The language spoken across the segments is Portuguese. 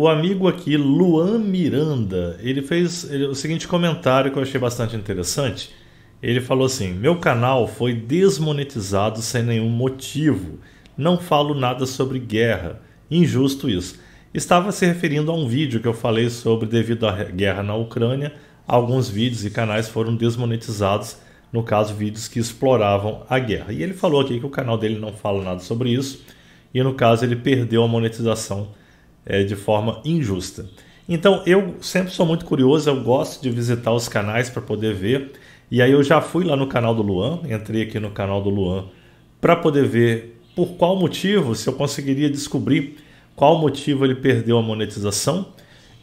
O amigo aqui, Luan Miranda, ele fez o seguinte comentário que eu achei bastante interessante. Ele falou assim: Meu canal foi desmonetizado sem nenhum motivo. Não falo nada sobre guerra. Injusto isso. Estava se referindo a um vídeo que eu falei sobre devido à guerra na Ucrânia. Alguns vídeos e canais foram desmonetizados, no caso, vídeos que exploravam a guerra. E ele falou aqui que o canal dele não fala nada sobre isso. E no caso, ele perdeu a monetização é, de forma injusta. Então eu sempre sou muito curioso, eu gosto de visitar os canais para poder ver. E aí eu já fui lá no canal do Luan, entrei aqui no canal do Luan para poder ver por qual motivo, se eu conseguiria descobrir qual motivo ele perdeu a monetização.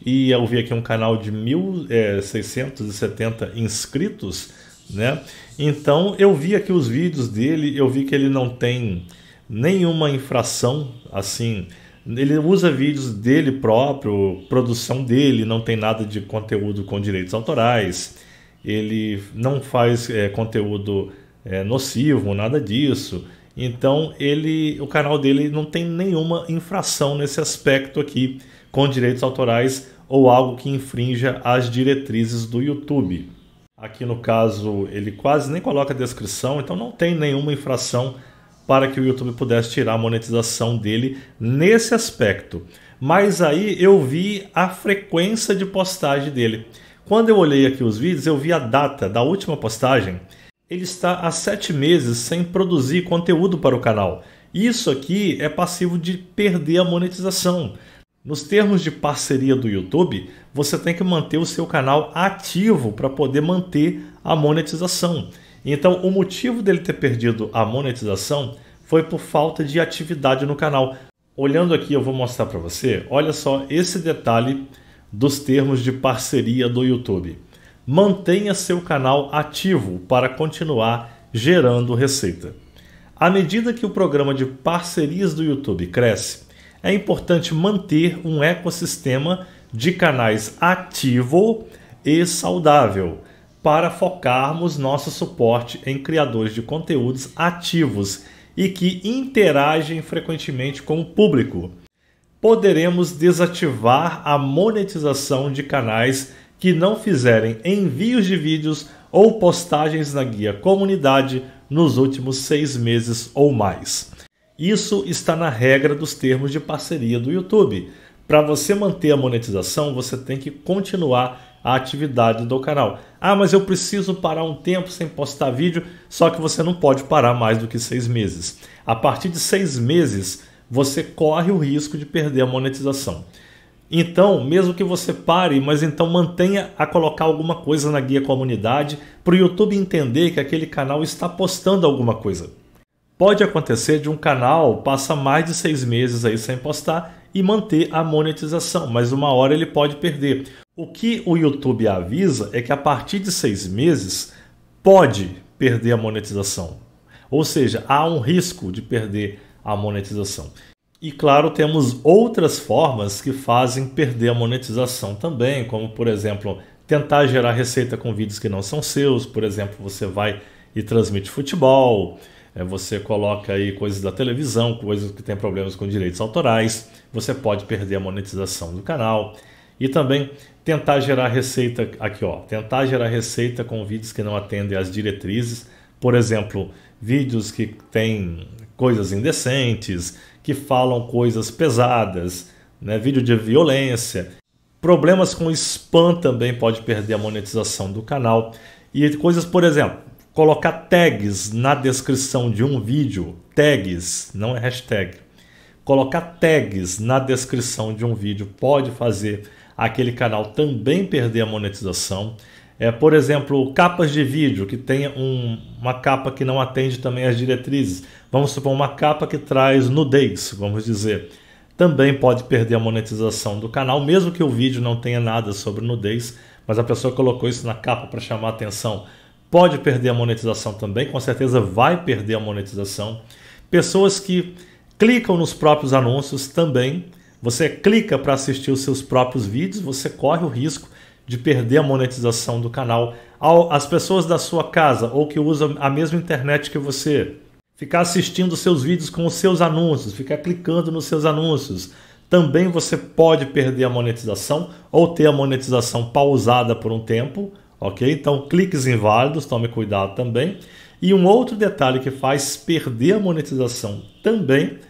E eu vi aqui um canal de 1.670 é, inscritos, né? Então eu vi aqui os vídeos dele, eu vi que ele não tem nenhuma infração assim ele usa vídeos dele próprio, produção dele, não tem nada de conteúdo com direitos autorais. Ele não faz é, conteúdo é, nocivo, nada disso. Então ele, o canal dele não tem nenhuma infração nesse aspecto aqui com direitos autorais ou algo que infrinja as diretrizes do YouTube. Aqui no caso ele quase nem coloca descrição, então não tem nenhuma infração para que o YouTube pudesse tirar a monetização dele nesse aspecto. Mas aí eu vi a frequência de postagem dele. Quando eu olhei aqui os vídeos, eu vi a data da última postagem. Ele está há sete meses sem produzir conteúdo para o canal. Isso aqui é passivo de perder a monetização. Nos termos de parceria do YouTube, você tem que manter o seu canal ativo para poder manter a monetização. Então, o motivo dele ter perdido a monetização foi por falta de atividade no canal. Olhando aqui, eu vou mostrar para você. Olha só esse detalhe dos termos de parceria do YouTube. Mantenha seu canal ativo para continuar gerando receita. À medida que o programa de parcerias do YouTube cresce, é importante manter um ecossistema de canais ativo e saudável para focarmos nosso suporte em criadores de conteúdos ativos e que interagem frequentemente com o público. Poderemos desativar a monetização de canais que não fizerem envios de vídeos ou postagens na guia comunidade nos últimos seis meses ou mais. Isso está na regra dos termos de parceria do YouTube. Para você manter a monetização, você tem que continuar a atividade do canal. Ah, mas eu preciso parar um tempo sem postar vídeo, só que você não pode parar mais do que seis meses. A partir de seis meses, você corre o risco de perder a monetização. Então, mesmo que você pare, mas então mantenha a colocar alguma coisa na guia comunidade para o YouTube entender que aquele canal está postando alguma coisa. Pode acontecer de um canal passar mais de seis meses aí sem postar e manter a monetização, mas uma hora ele pode perder. O que o YouTube avisa é que a partir de seis meses pode perder a monetização. Ou seja, há um risco de perder a monetização. E claro, temos outras formas que fazem perder a monetização também, como por exemplo, tentar gerar receita com vídeos que não são seus, por exemplo, você vai e transmite futebol, eh, você coloca aí coisas da televisão, coisas que têm problemas com direitos autorais, você pode perder a monetização do canal. E também tentar gerar receita aqui, ó, tentar gerar receita com vídeos que não atendem às diretrizes, por exemplo, vídeos que têm coisas indecentes, que falam coisas pesadas, né, vídeo de violência, problemas com spam também pode perder a monetização do canal e coisas, por exemplo, colocar tags na descrição de um vídeo, tags, não é hashtag. Colocar tags na descrição de um vídeo pode fazer aquele canal também perder a monetização. É, por exemplo, capas de vídeo que tenha um, uma capa que não atende também as diretrizes. Vamos supor uma capa que traz nudez, vamos dizer. Também pode perder a monetização do canal, mesmo que o vídeo não tenha nada sobre nudez, mas a pessoa colocou isso na capa para chamar atenção. Pode perder a monetização também, com certeza vai perder a monetização. Pessoas que clicam nos próprios anúncios também você clica para assistir os seus próprios vídeos, você corre o risco de perder a monetização do canal. As pessoas da sua casa ou que usam a mesma internet que você, ficar assistindo seus vídeos com os seus anúncios, ficar clicando nos seus anúncios. Também você pode perder a monetização ou ter a monetização pausada por um tempo, ok? Então, cliques inválidos, tome cuidado também. E um outro detalhe que faz perder a monetização também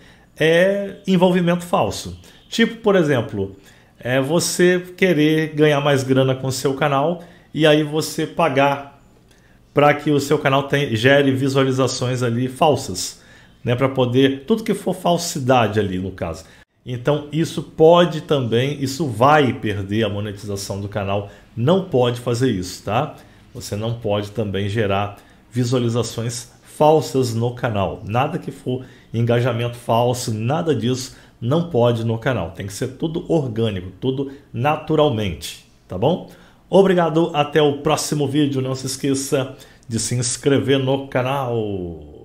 é envolvimento falso. Tipo, por exemplo, é você querer ganhar mais grana com o seu canal e aí você pagar para que o seu canal tem, gere visualizações ali falsas, né, para poder tudo que for falsidade ali no caso. Então isso pode também, isso vai perder a monetização do canal. Não pode fazer isso, tá? Você não pode também gerar visualizações falsas no canal. Nada que for engajamento falso, nada disso não pode no canal. Tem que ser tudo orgânico, tudo naturalmente, tá bom? Obrigado, até o próximo vídeo. Não se esqueça de se inscrever no canal.